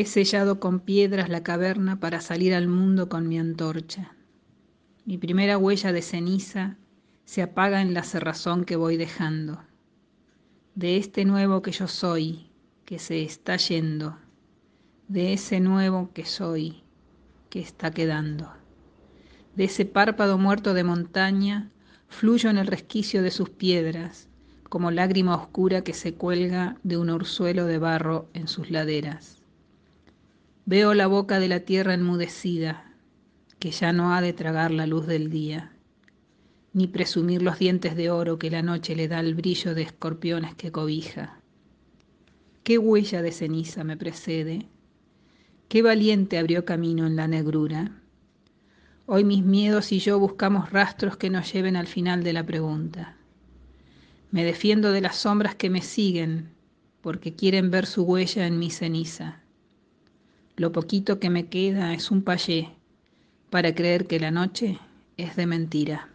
He sellado con piedras la caverna para salir al mundo con mi antorcha. Mi primera huella de ceniza se apaga en la cerrazón que voy dejando. De este nuevo que yo soy, que se está yendo. De ese nuevo que soy, que está quedando. De ese párpado muerto de montaña, fluyo en el resquicio de sus piedras, como lágrima oscura que se cuelga de un orzuelo de barro en sus laderas. Veo la boca de la tierra enmudecida, que ya no ha de tragar la luz del día, ni presumir los dientes de oro que la noche le da el brillo de escorpiones que cobija. ¿Qué huella de ceniza me precede? ¿Qué valiente abrió camino en la negrura? Hoy mis miedos y yo buscamos rastros que nos lleven al final de la pregunta. Me defiendo de las sombras que me siguen, porque quieren ver su huella en mi ceniza. Lo poquito que me queda es un payé para creer que la noche es de mentira.